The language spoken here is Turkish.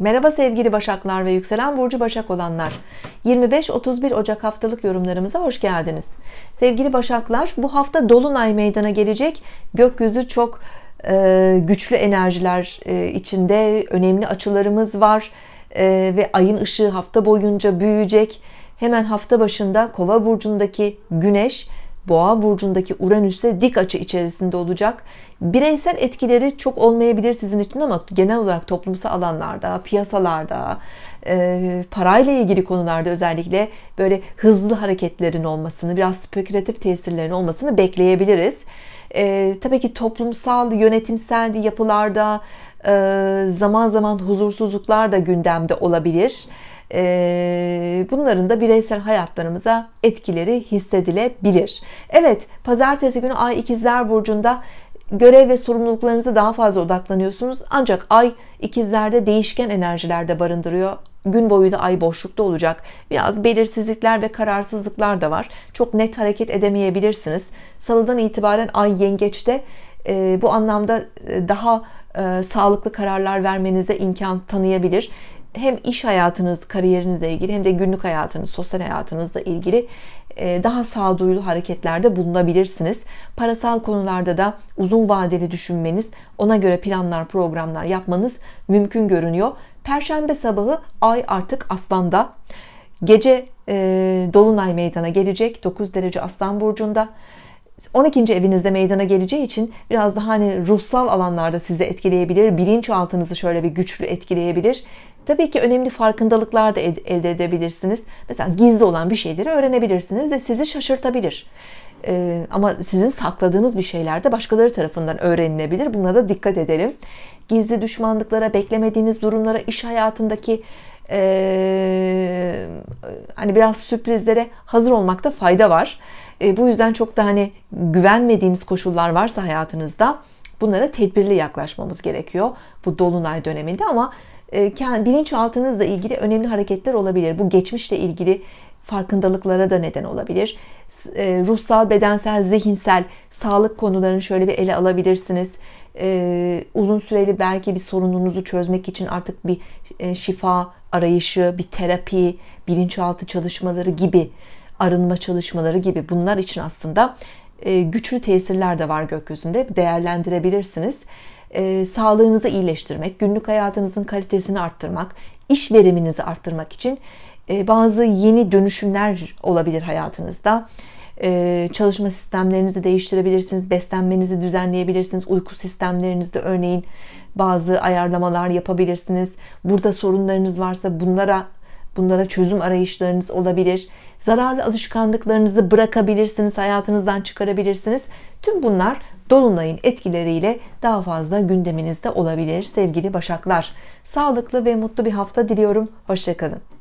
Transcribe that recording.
Merhaba sevgili Başaklar ve Yükselen Burcu Başak olanlar. 25-31 Ocak haftalık yorumlarımıza hoş geldiniz. Sevgili Başaklar bu hafta Dolunay meydana gelecek. Gökyüzü çok e, güçlü enerjiler e, içinde önemli açılarımız var. E, ve ayın ışığı hafta boyunca büyüyecek. Hemen hafta başında Kova Burcu'ndaki Güneş Boğa burcundaki Uranüs Uranüs'e dik açı içerisinde olacak. Bireysel etkileri çok olmayabilir sizin için ama genel olarak toplumsal alanlarda, piyasalarda, e, parayla ilgili konularda özellikle böyle hızlı hareketlerin olmasını, biraz spekülatif tesirlerin olmasını bekleyebiliriz. E, tabii ki toplumsal, yönetimsel yapılarda e, zaman zaman huzursuzluklar da gündemde olabilir. Ee, bunların da bireysel hayatlarımıza etkileri hissedilebilir. Evet pazartesi günü ay İkizler burcunda görev ve sorumluluklarınızı daha fazla odaklanıyorsunuz. Ancak ay İkizlerde değişken enerjilerde barındırıyor. Gün boyu da ay boşlukta olacak. Biraz belirsizlikler ve kararsızlıklar da var. Çok net hareket edemeyebilirsiniz. Salıdan itibaren ay yengeçte e, bu anlamda e, daha e, sağlıklı kararlar vermenize imkan tanıyabilir hem iş hayatınız, kariyerinizle ilgili hem de günlük hayatınız, sosyal hayatınızla ilgili e, daha sağduyulu hareketlerde bulunabilirsiniz. Parasal konularda da uzun vadeli düşünmeniz, ona göre planlar, programlar yapmanız mümkün görünüyor. Perşembe sabahı ay artık aslanda. Gece e, dolunay meydana gelecek 9 derece aslan burcunda. 12. evinizde meydana geleceği için biraz daha hani ruhsal alanlarda sizi etkileyebilir. Bilinçaltınızı şöyle bir güçlü etkileyebilir. Tabii ki önemli farkındalıklar da elde edebilirsiniz. Mesela gizli olan bir şeyleri öğrenebilirsiniz ve sizi şaşırtabilir. Ee, ama sizin sakladığınız bir şeyler de başkaları tarafından öğrenilebilir. Buna da dikkat edelim. Gizli düşmanlıklara, beklemediğiniz durumlara, iş hayatındaki ee, hani biraz sürprizlere hazır olmakta fayda var. E, bu yüzden çok da hani güvenmediğiniz koşullar varsa hayatınızda bunlara tedbirli yaklaşmamız gerekiyor bu dolunay döneminde ama e, bilinçaltınızla ilgili önemli hareketler olabilir. Bu geçmişle ilgili farkındalıklara da neden olabilir. E, ruhsal, bedensel, zihinsel sağlık konularını şöyle bir ele alabilirsiniz. E, uzun süreli belki bir sorununuzu çözmek için artık bir şifa arayışı, bir terapi, bilinçaltı çalışmaları gibi, arınma çalışmaları gibi bunlar için aslında güçlü tesirler de var gökyüzünde değerlendirebilirsiniz e, sağlığınızı iyileştirmek, günlük hayatınızın kalitesini arttırmak, iş veriminizi arttırmak için e, bazı yeni dönüşümler olabilir hayatınızda. Ee, çalışma sistemlerinizi değiştirebilirsiniz, beslenmenizi düzenleyebilirsiniz, uyku sistemlerinizde örneğin bazı ayarlamalar yapabilirsiniz. Burada sorunlarınız varsa bunlara Bunlara çözüm arayışlarınız olabilir. Zararlı alışkanlıklarınızı bırakabilirsiniz, hayatınızdan çıkarabilirsiniz. Tüm bunlar Dolunay'ın etkileriyle daha fazla gündeminizde olabilir sevgili Başaklar. Sağlıklı ve mutlu bir hafta diliyorum. Hoşçakalın.